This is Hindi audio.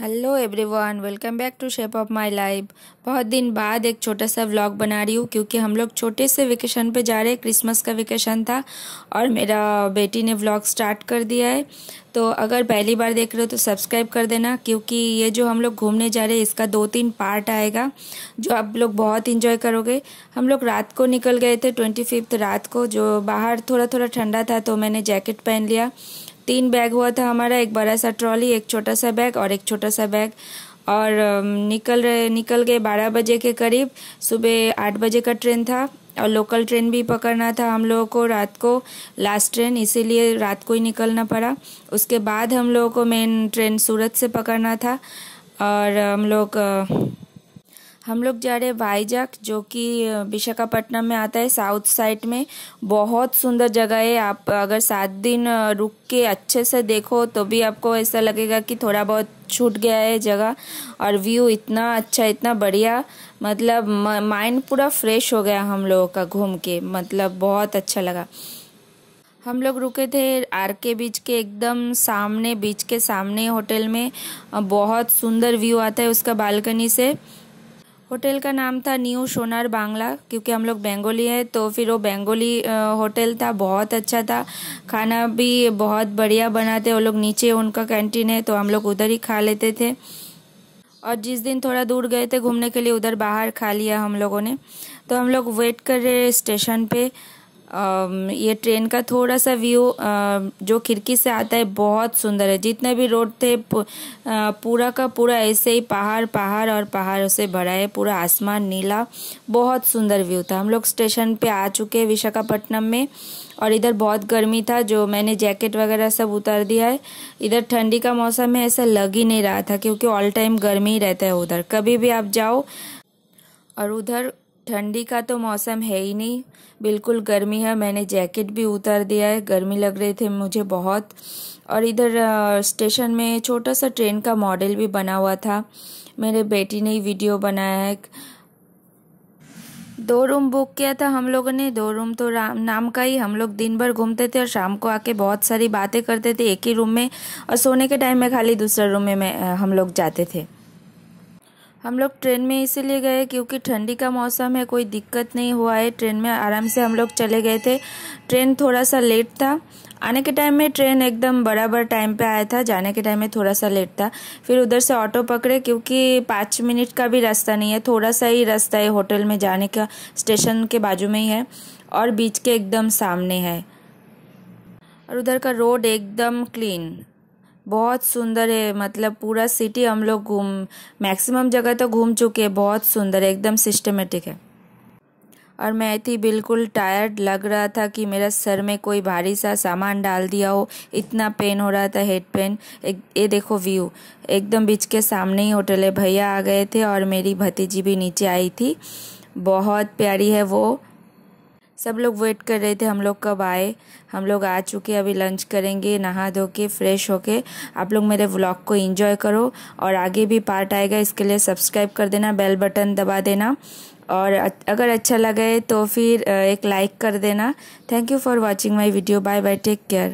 hello everyone welcome back to shape of my life बहुत दिन बाद एक छोटा सा व्लॉग बना रही हूँ क्योंकि हम लोग छोटे से वेकेशन पे जा रहे हैं क्रिसमस का वेकेशन था और मेरा बेटी ने व्लॉग स्टार्ट कर दिया है तो अगर पहली बार देख रहे हो तो सब्सक्राइब कर देना क्योंकि ये जो हम लोग घूमने जा रहे हैं इसका दो तीन पार्ट आएगा जो आप लोग बहुत इंजॉय करोगे हम लोग रात को निकल गए थे ट्वेंटी फिफ्थ रात को जो बाहर थोड़ा थोड़ा ठंडा था तो मैंने जैकेट पहन लिया तीन बैग हुआ था हमारा एक बड़ा सा ट्रॉली एक छोटा सा बैग और एक छोटा सा बैग और निकल रहे निकल गए बारह बजे के करीब सुबह आठ बजे का ट्रेन था और लोकल ट्रेन भी पकड़ना था हम लोगों को रात को लास्ट ट्रेन इसीलिए रात को ही निकलना पड़ा उसके बाद हम लोगों को मेन ट्रेन सूरत से पकड़ना था और हम लोग हम लोग जा रहे हैं वाईजाक जो कि विशाखापट्टनम में आता है साउथ साइड में बहुत सुंदर जगह है आप अगर सात दिन रुक के अच्छे से देखो तो भी आपको ऐसा लगेगा कि थोड़ा बहुत छूट गया है जगह और व्यू इतना अच्छा इतना बढ़िया मतलब माइंड पूरा फ्रेश हो गया हम लोगों का घूम के मतलब बहुत अच्छा लगा हम लोग रुके थे आर के बीच के एकदम सामने बीच के सामने होटल में बहुत सुंदर व्यू आता है उसका बालकनी से होटल का नाम था न्यू सोनार बांग्ला क्योंकि हम लोग बेंगोली हैं तो फिर वो बेंगोली होटल था बहुत अच्छा था खाना भी बहुत बढ़िया बनाते वो लोग नीचे उनका कैंटीन है तो हम लोग उधर ही खा लेते थे और जिस दिन थोड़ा दूर गए थे घूमने के लिए उधर बाहर खा लिया हम लोगों ने तो हम लोग वेट कर रहे स्टेशन पे ये ट्रेन का थोड़ा सा व्यू जो खिड़की से आता है बहुत सुंदर है जितने भी रोड थे पूरा का पूरा ऐसे ही पहाड़ पहाड़ और पहाड़ों से भरा है पूरा आसमान नीला बहुत सुंदर व्यू था हम लोग स्टेशन पे आ चुके हैं विशाखापट्टनम में और इधर बहुत गर्मी था जो मैंने जैकेट वगैरह सब उतार दिया है इधर ठंडी का मौसम है ऐसा लग ही नहीं रहा था क्योंकि ऑल टाइम गर्मी ही रहता है उधर कभी भी आप जाओ और उधर ठंडी का तो मौसम है ही नहीं बिल्कुल गर्मी है मैंने जैकेट भी उतार दिया है गर्मी लग रही थी मुझे बहुत और इधर स्टेशन में छोटा सा ट्रेन का मॉडल भी बना हुआ था मेरे बेटी ने वीडियो बनाया है दो रूम बुक किया था हम लोगों ने दो रूम तो राम नाम का ही हम लोग दिन भर घूमते थे और शाम को आके बहुत सारी बातें करते थे एक ही रूम में और सोने के टाइम में खाली दूसरा रूम में, में हम लोग जाते थे हम लोग ट्रेन में इसीलिए गए क्योंकि ठंडी का मौसम है कोई दिक्कत नहीं हुआ है ट्रेन में आराम से हम लोग चले गए थे ट्रेन थोड़ा सा लेट था आने के टाइम में ट्रेन एकदम बराबर टाइम पे आया था जाने के टाइम में थोड़ा सा लेट था फिर उधर से ऑटो पकड़े क्योंकि पाँच मिनट का भी रास्ता नहीं है थोड़ा सा ही रास्ता है होटल में जाने का स्टेशन के बाजू में ही है और बीच के एकदम सामने है और उधर का रोड एकदम क्लीन बहुत सुंदर है मतलब पूरा सिटी हम लोग घूम मैक्सिमम जगह तो घूम चुके हैं बहुत सुंदर है एकदम सिस्टमेटिक है और मैं थी बिल्कुल टायर्ड लग रहा था कि मेरा सर में कोई भारी सा सामान डाल दिया हो इतना पेन हो रहा था हेड पेन एक ये देखो व्यू एकदम बीच के सामने ही होटल है भैया आ गए थे और मेरी भतीजी भी नीचे आई थी बहुत प्यारी है वो सब लोग वेट कर रहे थे हम लोग कब आए हम लोग आ चुके अभी लंच करेंगे नहा धो के फ्रेश होके आप लोग मेरे व्लॉग को एंजॉय करो और आगे भी पार्ट आएगा इसके लिए सब्सक्राइब कर देना बेल बटन दबा देना और अगर अच्छा लगे तो फिर एक लाइक कर देना thank you for watching my video bye bye take care